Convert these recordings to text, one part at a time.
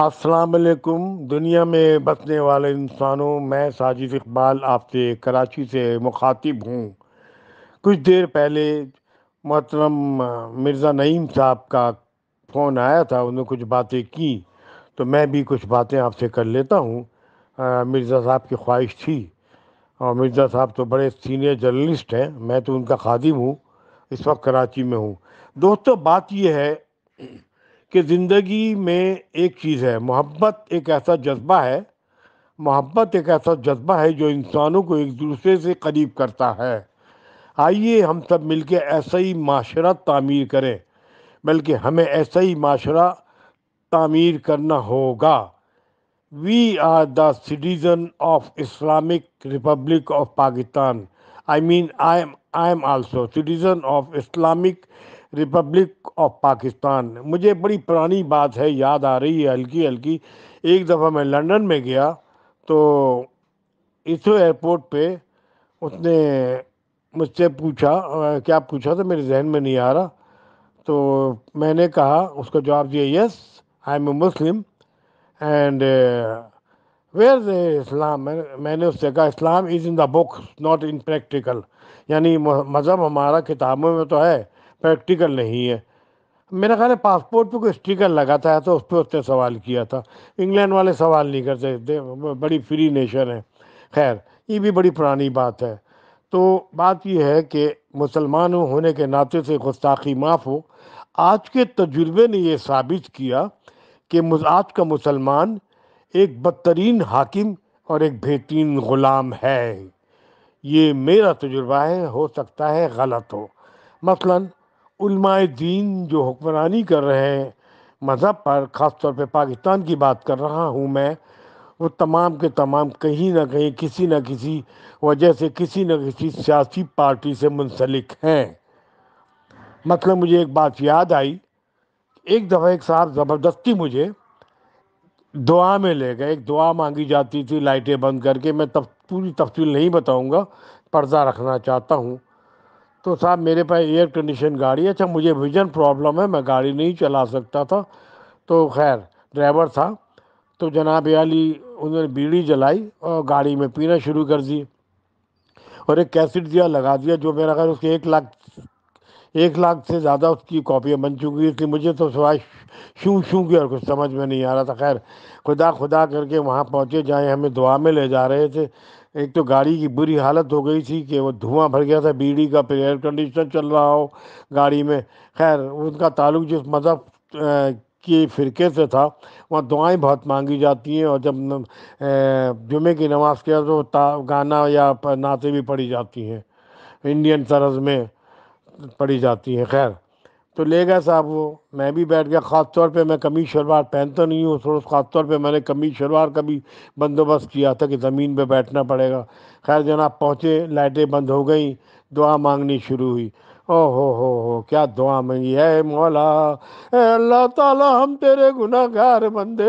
असलकुम दुनिया में बसने वाले इंसानों मैं साजिद इकबाल आपसे कराची से मुखातिब हूँ कुछ देर पहले मोहतरम मिर्ज़ा नईम साहब का फ़ोन आया था उन्होंने कुछ बातें की तो मैं भी कुछ बातें आपसे कर लेता हूँ मिर्ज़ा साहब की ख्वाहिश थी और मिर्ज़ा साहब तो बड़े सीनियर जर्नलिस्ट हैं मैं तो उनका खादिम हूँ इस वक्त कराची में हूँ दोस्तों बात यह है कि ज़िंदगी में एक चीज़ है मोहब्बत एक ऐसा जज्बा है मोहब्बत एक ऐसा जज्बा है जो इंसानों को एक दूसरे से करीब करता है आइए हम सब मिलके ऐसा ही माशरा तामीर करें बल्कि हमें ऐसा ही माशरा तामीर करना होगा we are the citizen of Islamic Republic of Pakistan I mean I am I am also citizen of Islamic Republic of Pakistan मुझे बड़ी पुरानी बात है याद आ रही है हल्की हल्की एक दफ़ा मैं लंदन में गया तो इसरो एयरपोर्ट पे उसने मुझसे पूछा क्या पूछा तो मेरे जहन में नहीं आ रहा तो मैंने कहा उसको जवाब दिया yes I am a Muslim and where the Islam मैंने उससे कहा Islam is in the book not in practical यानी मज़हब हमारा किताबों में तो है प्रैक्टिकल नहीं है मेरा ख्याल है पासपोर्ट पे कोई स्टिकर लगा था तो उस पर उसने सवाल किया था इंग्लैंड वाले सवाल नहीं करते बड़ी फ्री नेशन है खैर ये भी बड़ी पुरानी बात है तो बात यह है कि मुसलमान होने के नाते से गुस्ताखी माफ़ हो आज के तजुर्बे ने यह साबित किया कि आज का मुसलमान एक बदतरीन हाकिम और एक बेहतरीन ग़ुलाम है ये मेरा तजुर्बा है हो सकता है गलत हो मसलन दीन जो हुक्मरानी कर रहे हैं मज़हब पर ख़ास तौर पे पाकिस्तान की बात कर रहा हूँ मैं वो तमाम के तमाम कहीं ना कहीं किसी न किसी वजह से किसी न किसी सियासी पार्टी से मुंसलिक हैं मतलब मुझे एक बात याद आई एक दफ़ा एक साहब ज़बरदस्ती मुझे दुआ में ले गए एक दुआ मांगी जाती थी लाइटें बंद करके मैं तब पूरी तफसील नहीं बताऊंगा पर्दा रखना चाहता हूँ तो साहब मेरे पास एयर कंडीशन गाड़ी है अच्छा मुझे विजन प्रॉब्लम है मैं गाड़ी नहीं चला सकता था तो खैर ड्राइवर था तो जनाब अली उन्होंने बीड़ी जलाई और गाड़ी में पीना शुरू कर दी और एक कैसेट दिया लगा दिया जो मेरा ख्याल उसके एक लाख एक लाख से ज़्यादा उसकी कॉपियाँ बन चुकी थी मुझे तो सुबह शू शू की और कुछ समझ में नहीं आ रहा था खैर खुदा खुदा करके वहाँ पहुँचे जहाँ हमें दुआ में ले जा रहे थे एक तो गाड़ी की बुरी हालत हो गई थी कि वो धुआं भर गया था बीड़ी का फिर एयर कंडीशनर चल रहा हो गाड़ी में खैर उनका ताल्लुक जिस मज़हब के फ़िरके से था वहाँ दुआएं बहुत मांगी जाती हैं और जब जुमे की नमाज़ किया तो गाना या नाते भी पढ़ी जाती हैं इंडियन तरज में पढ़ी जाती हैं खैर तो ले गए साहब वो मैं भी बैठ गया ख़ास तौर पे मैं कमीज शलवार पहनता नहीं हूँ थोड़ा ख़ास तौर पे मैंने कमीज शलवार का भी बंदोबस्त किया था कि ज़मीन पे बैठना पड़ेगा खैर जनाब पहुँचे लाइटें बंद हो गई दुआ मांगनी शुरू हुई ओ हो हो हो क्या दुआ मंगी है मौला अल्लाह ताला हम तेरे गुनाहगार बंदे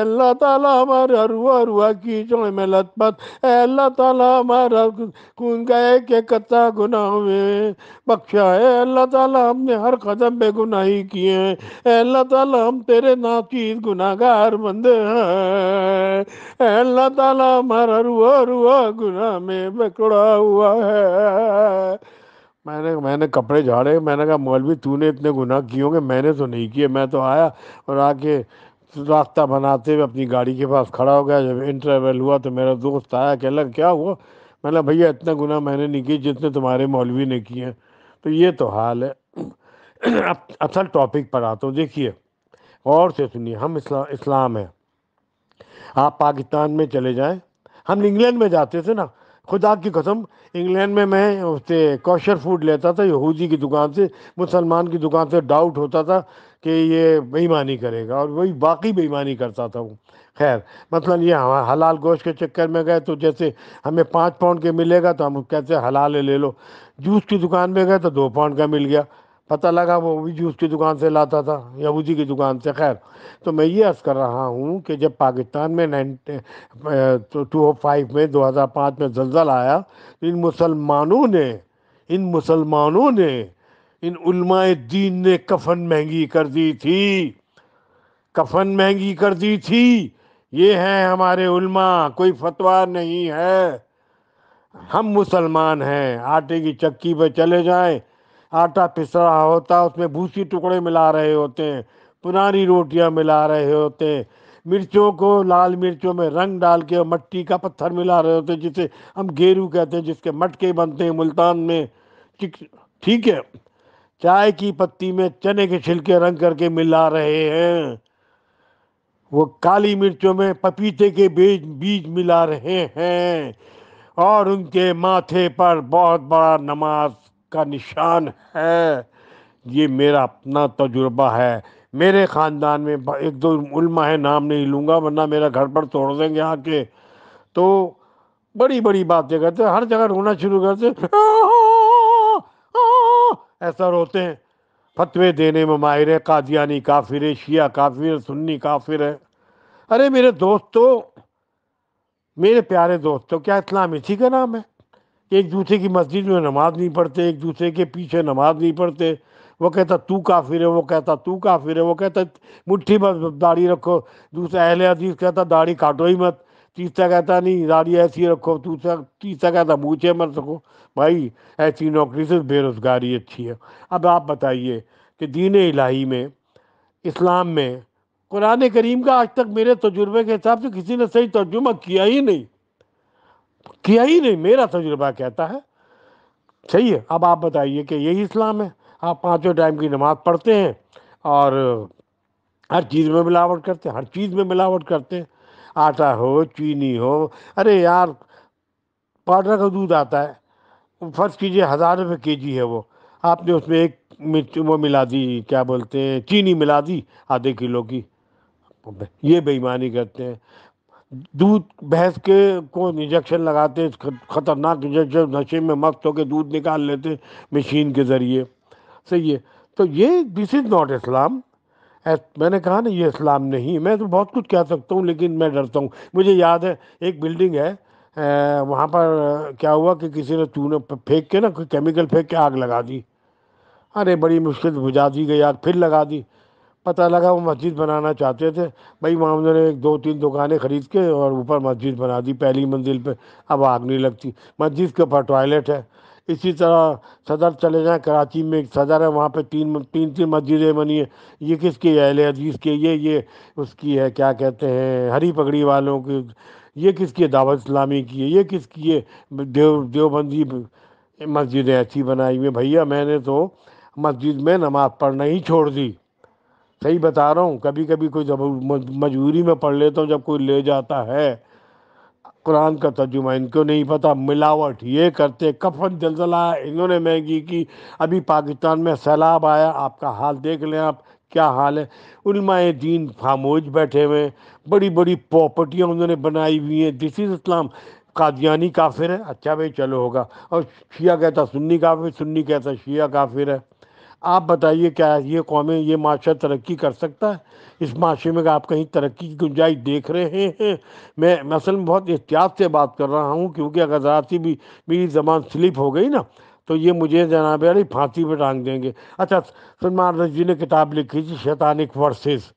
अल्लाह ताला हमारा रुआ रुआ जो में लतपत अल्लाह ताला हमारा कून गए के कच्चा गुनाह में बख्शा है अल्लाह ताला हमने हर कदम पे गुनाही किए हैं अल्लाह ताला हम तेरे नाचीज गुनाहगार बंदे हैं अल्लाह ताला हमारा रुआ रुआ गुनाह में बकड़ा हुआ है मैंने मैंने कपड़े झाड़े मैंने कहा मौलवी तूने इतने गुनाह किए होंगे मैंने तो नहीं किए मैं तो आया और आके रास्ता बनाते हुए अपनी गाड़ी के पास खड़ा हो गया जब इंटरवल हुआ तो मेरा दोस्त आया कह लगा क्या हुआ मैंने भैया इतना गुनाह मैंने नहीं किए जितने तुम्हारे मौलवी ने किए तो ये तो हाल है अब असल टॉपिक पर आता हूँ देखिए और से सुनिए हम इस्ला, इस्लाम है आप पाकिस्तान में चले जाएं हम इंग्लैंड में जाते थे ना खुदा की कसम इंग्लैंड में मैं उससे कौशर फूड लेता था यहूदी की दुकान से मुसलमान की दुकान से डाउट होता था कि ये बेईमानी करेगा और वही बाकी बेईमानी करता था वो खैर मतलब ये हम हलाल गोश्त के चक्कर में गए तो जैसे हमें पाँच पाउंड के मिलेगा तो हम कहते हलाल ले लो जूस की दुकान में गए तो दो पाउंड का मिल गया पता लगा वो भी जूस की दुकान से लाता था या उसी की दुकान से खैर तो मैं ये अर्ज़ कर रहा हूँ कि जब पाकिस्तान में नाइनटी तो टू फाइव में 2005 में जल्जल आया तो इन मुसलमानों ने इन मुसलमानों ने इन उलमाए दीन ने कफन महंगी कर दी थी कफन महंगी कर दी थी ये हैं हमारे उल्मा कोई फतवा नहीं है हम मुसलमान हैं आटे की चक्की पर चले जाएं आटा पिस रहा होता है उसमें भूसी टुकड़े मिला रहे होते हैं पुरानी रोटियां मिला रहे होते हैं मिर्चों को लाल मिर्चों में रंग डाल के और मट्टी का पत्थर मिला रहे होते हैं जिसे हम गेरू कहते हैं जिसके मटके बनते हैं मुल्तान में ठीक है चाय की पत्ती में चने के छिलके रंग करके मिला रहे हैं वो काली मिर्चों में पपीते के बीज बीज मिला रहे हैं और उनके माथे पर बहुत बड़ा नमाज का निशान है ये मेरा अपना तजुर्बा है मेरे ख़ानदान में एक दो उल्मा है नाम नहीं लूँगा वरना मेरा घर पर तोड़ देंगे आके तो बड़ी बड़ी बातें करते हर जगह रोना शुरू करते ऐसा रोते हैं फतवे देने में माहिर है कादियानी काफिर है शिया काफिर सुन्नी काफिर है अरे मेरे दोस्तों तो, मेरे प्यारे दोस्तों तो क्या इस्लाम इसी का नाम है एक दूसरे की मस्जिद में नमाज नहीं पढ़ते एक दूसरे के पीछे नमाज नहीं पढ़ते वो कहता तू काफिर है वो कहता तू काफिर है वो कहता मुट्ठी मत दाढ़ी रखो दूसरा अहले हदीस कहता दाढ़ी काटो ही मत तीसरा कहता नहीं दाढ़ी ऐसी रखो दूसरा तीसरा कहता मूछे मत रखो भाई ऐसी नौकरी से बेरोज़गारी अच्छी है अब आप बताइए कि दीन इलाही में इस्लाम में कुरान करीम का आज तक मेरे तजुर्बे के हिसाब से किसी ने सही तर्जुमा किया ही नहीं किया ही नहीं मेरा तजुर्बा कहता है सही है अब आप बताइए कि यही इस्लाम है आप पाँचों टाइम की नमाज पढ़ते हैं और हर चीज़ में मिलावट करते हैं हर चीज़ में मिलावट करते हैं आटा हो चीनी हो अरे यार पाउडर का दूध आता है फर्ज कीजिए हज़ार रुपये के जी है वो आपने उसमें एक मिर्च वो मिला दी क्या बोलते हैं चीनी मिला दी आधे किलो की ये बेईमानी करते हैं दूध भैंस के को इंजेक्शन लगाते ख़तरनाक इंजेक्शन नशे में मस्त होकर दूध निकाल लेते मशीन के ज़रिए सही है तो ये दिस इज़ नॉट इस्लाम मैंने कहा ना ये इस्लाम नहीं मैं तो बहुत कुछ कह सकता हूँ लेकिन मैं डरता हूँ मुझे याद है एक बिल्डिंग है वहाँ पर क्या हुआ कि किसी ने चूने फेंक के ना कोई केमिकल फेंक के आग लगा दी अरे बड़ी मुश्किल से बुझा दी गई आग फिर लगा दी पता लगा वो मस्जिद बनाना चाहते थे भाई वहाँ उन्होंने एक दो तीन दुकानें ख़रीद के और ऊपर मस्जिद बना दी पहली मंजिल पे अब आग नहीं लगती मस्जिद के ऊपर टॉयलेट है इसी तरह सदर चले जाएँ कराची में एक सदर है वहाँ पे तीन तीन तीन मस्जिदें बनी है ये किसकी अहले हदीस की ये ये उसकी है क्या कहते हैं हरी पगड़ी वालों की ये किसकी दावत इस्लामी की है ये किसकी है देव देवबंदी मस्जिदें अच्छी बनाई हुई भैया मैंने तो मस्जिद में नमाज़ पढ़ना ही छोड़ दी सही बता रहा हूँ कभी कभी कोई जब मजबूरी में पढ़ लेता हूँ जब कोई ले जाता है कुरान का तर्जुमा इनको नहीं पता मिलावट ये करते कफन जलजला इन्होंने महंगी की अभी पाकिस्तान में सैलाब आया आपका हाल देख लें आप क्या हाल है उलमाए दीन खामोज बैठे हुए हैं बड़ी बड़ी प्रॉपर्टियाँ उन्होंने बनाई हुई हैं दिस इज़ इस्लाम कादियानी काफिर है अच्छा भाई चलो होगा और शिया कहता सुन्नी काफिर सुन्नी कहता शिया काफिर है आप बताइए क्या ये कौमें ये माशा तरक्की कर सकता है इस माशरे में आप कहीं तरक्की की गुंजाइश देख रहे हैं मैं असल में बहुत एहतियात से बात कर रहा हूँ क्योंकि अगर जराती भी मेरी जबान स्लिप हो गई ना तो ये मुझे जनाब अली फांसी पर टांग देंगे अच्छा सलमान रजी जी ने किताब लिखी थी शैतानिक वर्सेस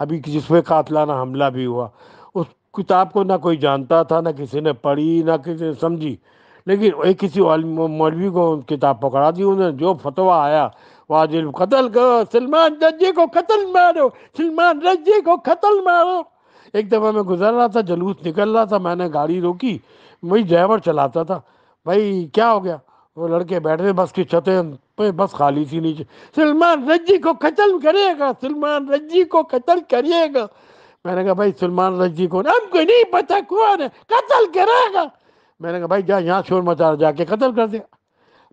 अभी जिसमें कातलाना हमला भी हुआ उस किताब को ना कोई जानता था ना किसी ने पढ़ी ना किसी ने समझी लेकिन एक किसी मौलवी को किताब पकड़ा दी उन्होंने जो फतवा आया वाजिल कतल करो सलमान रज्जी को कतल मारो सलमान रज्जी को कतल मारो एक दफ़ा मैं गुजर रहा था जलूस निकल रहा था मैंने गाड़ी रोकी वही ड्राइवर चलाता था भाई क्या हो गया वो लड़के बैठे बस की छतें पे बस खाली थी नीचे सलमान रज्जी को कतल करिएगा सलमान रज्जी को कतल करिएगा मैंने कहा भाई सलमान रज्जी को हमको नहीं पता कौन है कतल करेगा मैंने कहा भाई जा यहाँ शोर मचा जाके कतल कर दिया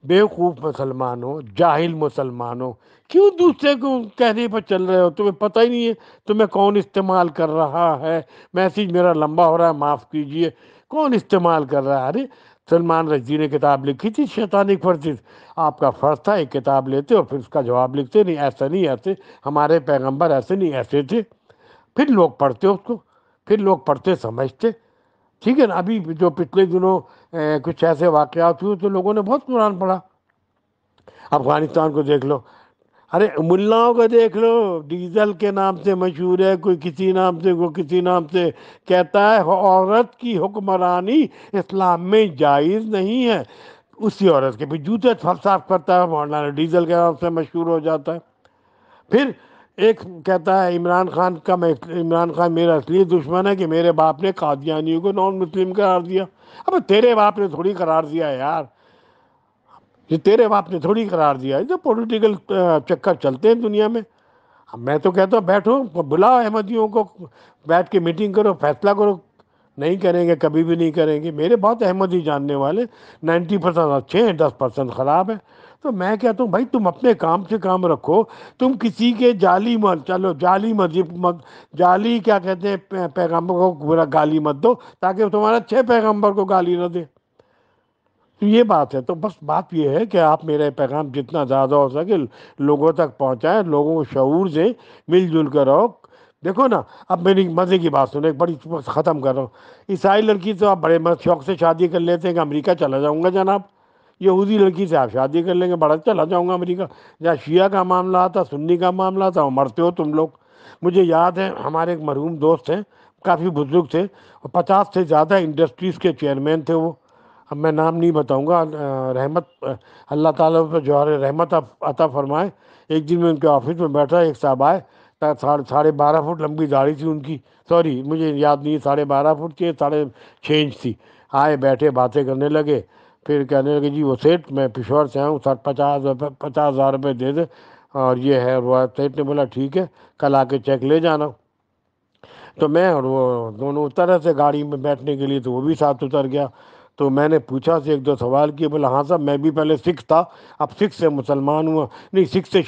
बेवकूफ़ मुसलमान हो जाहिल मुसलमान हो क्यों दूसरे को कहने पर चल रहे हो तुम्हें पता ही नहीं है तुम्हें कौन इस्तेमाल कर रहा है मैसेज मेरा लंबा हो रहा है माफ़ कीजिए कौन इस्तेमाल कर रहा है अरे सलमान रजी ने किताब लिखी थी शैतानिक फर्जिस आपका फ़र्ज था एक किताब लेते और फिर उसका जवाब लिखते नहीं ऐसा नहीं ऐसे हमारे पैगंबर ऐसे नहीं ऐसे थे फिर लोग पढ़ते उसको फिर लोग पढ़ते समझते ठीक है ना अभी जो पिछले दिनों ए, कुछ ऐसे वाकयात हुए तो लोगों ने बहुत कुरान पढ़ा अफगानिस्तान को देख लो अरे मुल्लाओं को देख लो डीजल के नाम से मशहूर है कोई किसी नाम से कोई किसी नाम से कहता है औरत की हुक्मरानी इस्लाम में जायज़ नहीं है उसी औरत के फिर जूते साफ करता है मौलाना डीजल के नाम से मशहूर हो जाता है फिर एक कहता है इमरान खान का मैं इमरान खान मेरा असली दुश्मन है कि मेरे बाप ने कादियानियों को नॉन मुस्लिम करार दिया अब तेरे बाप ने थोड़ी करार दिया है यार ये तेरे बाप ने थोड़ी करार दिया है जो तो पॉलिटिकल चक्कर चलते हैं दुनिया में मैं तो कहता हूँ बैठो बुलाओ अहमदियों को बैठ के मीटिंग करो फैसला करो नहीं करेंगे कभी भी नहीं करेंगे मेरे बहुत अहमदी जानने वाले नाइन्टी परसेंट अच्छे हैं दस परसेंट ख़राब है तो मैं कहता हूँ भाई तुम अपने काम से काम रखो तुम किसी के जाली मत चलो जाली मत मत जाली क्या कहते हैं पे, पैगम्बर को बुरा गाली मत दो ताकि तुम्हारा छः पैगम्बर को गाली ना दे तो ये बात है तो बस बात ये है कि आप मेरे पैगाम जितना ज़्यादा हो सके लोगों तक पहुँचाएँ लोगों को शूर से मिलजुल कर रहो देखो ना अब मेरी मज़े की बात सुनो एक बड़ी ख़त्म कर रहा हूँ ईसाई लड़की तो आप बड़े शौक से शादी कर लेते हैं कि अमेरिका चला जाऊँगा जनाब यहूदी लड़की से आप शादी कर लेंगे बड़ा चला जाऊँगा अमेरिका जहाँ शिया का मामला आता सुन्नी का मामला आता वो मरते हो तुम लोग मुझे याद है हमारे एक मरहूम दोस्त हैं काफ़ी बुजुर्ग थे और पचास से ज़्यादा इंडस्ट्रीज़ के चेयरमैन थे वो अब मैं नाम नहीं बताऊंगा रहमत अल्लाह ताला पर जोहर रहमत अता फरमाए एक दिन मैं उनके ऑफिस में बैठा एक साहब आए साढ़े साढ़े बारह फुट लंबी दाढ़ी थी उनकी सॉरी मुझे याद नहीं साढ़े बारह फुट थी साढ़े छः इंच थी आए बैठे बातें करने लगे फिर कहने लगे जी वो सेठ मैं पिशौर से आऊँ साठ पचास पचास हज़ार रुपये दे दे और ये है और वह सेठ ने बोला ठीक है कल आके चेक ले जाना तो मैं और वो दोनों उतर रहे थे गाड़ी में बैठने के लिए तो वो भी साथ उतर गया तो मैंने पूछा से एक दो सवाल किए बोला हाँ साहब मैं भी पहले सिख था अब सिख से मुसलमान हुआ नहीं सिख से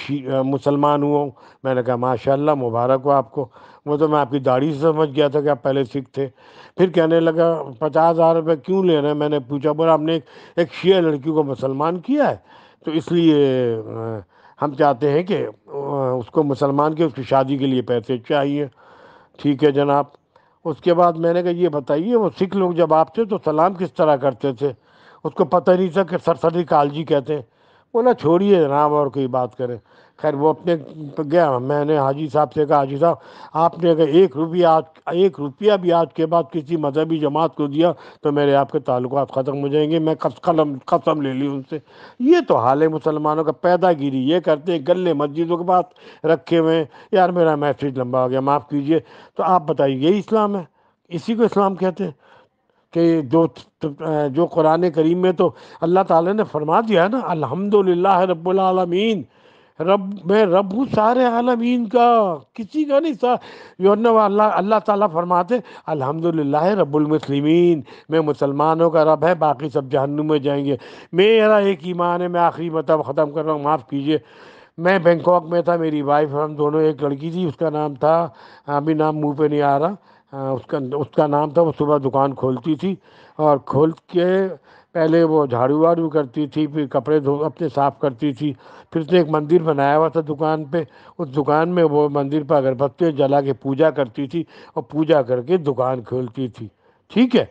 मुसलमान हुआ हूँ मैंने कहा माशाल्लाह मुबारक हो आपको वो तो मैं आपकी दाढ़ी से समझ गया था कि आप पहले सिख थे फिर कहने लगा पचास हज़ार रुपये क्यों ले रहे हैं मैंने पूछा बोला आपने एक, एक शिया लड़की को मुसलमान किया है तो इसलिए हम चाहते हैं कि उसको मुसलमान के उसकी शादी के लिए पैसे चाहिए ठीक है जनाब उसके बाद मैंने कहा ये बताइए वो सिख लोग जब आपते तो सलाम किस तरह करते थे उसको पता नहीं था कि सरसरी कालजी कहते हैं बोला छोड़िए जनाब और कोई बात करें खैर वो अपने गया मैंने हाजी साहब से कहा हाजी साहब आपने अगर एक रुपया आज एक रुपया भी आज के बाद किसी मजहबी जमात को दिया तो मेरे आपके ताल्लुक ख़त्म हो जाएंगे मैं कस कलम कसम ले ली उनसे ये तो हाल है मुसलमानों का पैदागिरी ये करते हैं गले मस्जिदों के पास रखे हुए हैं यार मेरा मैसेज लंबा हो गया माफ़ कीजिए तो आप बताइए यही इस्लाम है इसी को इस्लाम कहते हैं कि जो जो कुरान करीम में तो अल्लाह ताला ने फरमा दिया है ना अल्हम्दुलिल्लाह रब्बुल आलमीन रब मैं रब हूँ सारे आलमीन का किसी का नहीं सा योनब अल्लाह अल्लाह ताला फरमाते अल्हम्दुलिल्लाह रब्बुल मुस्लिमीन मैं मुसलमानों का रब है बाकी सब जहन्नुम में जाएंगे मेरा एक ईमान है मैं आखिरी मतलब ख़त्म कर रहा हूँ माफ़ कीजिए मैं बैंकॉक में था मेरी वाइफ हम दोनों एक लड़की थी उसका नाम था अभी नाम मुँह पर नहीं आ रहा उसका उसका नाम था वो सुबह दुकान खोलती थी और खोल के पहले वो झाड़ू वाड़ू करती थी फिर कपड़े धो अपने साफ़ करती थी फिर उसने एक मंदिर बनाया हुआ था दुकान पे उस दुकान में वो मंदिर पर अगरबत्ती जला के पूजा करती थी और पूजा करके दुकान खोलती थी ठीक है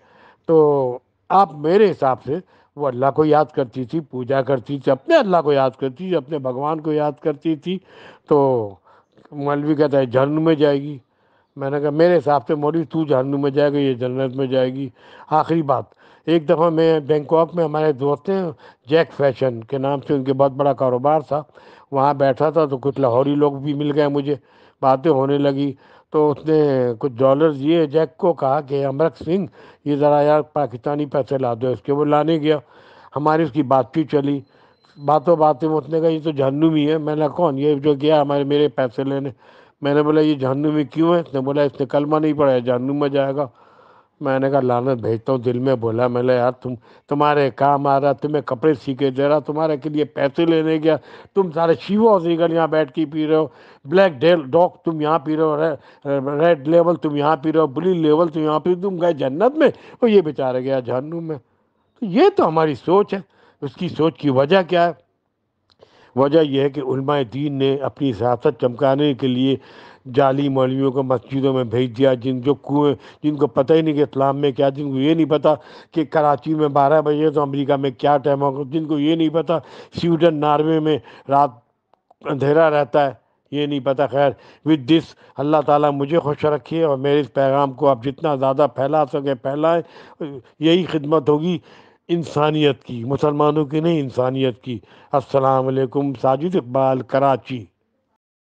तो आप मेरे हिसाब से वो अल्लाह को याद करती थी पूजा करती थी अपने अल्लाह को याद करती थी अपने भगवान को याद करती थी तो मौलवी कहता है जन्म में जाएगी मैंने कहा मेरे हिसाब से मौलवी तू जहनुम में जाएगा ये जन्नत में जाएगी आखिरी बात एक दफ़ा मैं बैंकॉक में हमारे दोस्त हैं जैक फैशन के नाम से उनके बहुत बड़ा कारोबार था वहाँ बैठा था तो कुछ लाहौरी लोग भी मिल गए मुझे बातें होने लगी तो उसने कुछ डॉलर दिए जैक को कहा कि अमृत सिंह ये ज़रा यार पाकिस्तानी पैसे ला दो इसके वो लाने गया हमारी उसकी बातचीत चली बातों बातें में उसने कहा ये तो जहनुम ही है मैंने कौन ये जो गया हमारे मेरे पैसे लेने मैंने बोला ये जहनू में क्यों है इसने बोला इसने कलमा नहीं पढ़ाया जहनू में जाएगा मैंने कहा लानत भेजता हूँ दिल में बोला मैंने यार तुम तुम्हारे काम आ रहा तुम्हें कपड़े सीखे दे रहा तुम्हारे के लिए पैसे लेने गया तुम सारे शिवो सीगल यहाँ बैठ के पी रहे हो ब्लैक डेल डॉग तुम यहाँ पी रहे हो रेड लेवल तुम यहाँ पी रहे हो ब्लू लेवल तुम यहाँ पी तुम गए जन्नत में और ये बेचारा गया जहनू में तो ये तो हमारी सोच है उसकी सोच की वजह क्या है वजह यह है कि उलमा दीन ने अपनी सियासत चमकाने के लिए जाली मौलवियों को मस्जिदों में भेज दिया जिन जो कुएँ जिनको पता ही नहीं कि इस्लाम में क्या जिनको ये नहीं पता कि कराची में बारह बजे तो अमेरिका में क्या टाइम होगा जिनको ये नहीं पता स्वीडन नार्वे में रात अंधेरा रहता है ये नहीं पता खैर विद दिस अल्लाह ताला मुझे खुश रखिए और मेरे इस पैगाम को आप जितना ज़्यादा फैला सकें फैलाएं यही खिदमत होगी इंसानियत की मुसलमानों की नहीं इंसानियत की अस्सलाम वालेकुम साजिद इकबाल कराची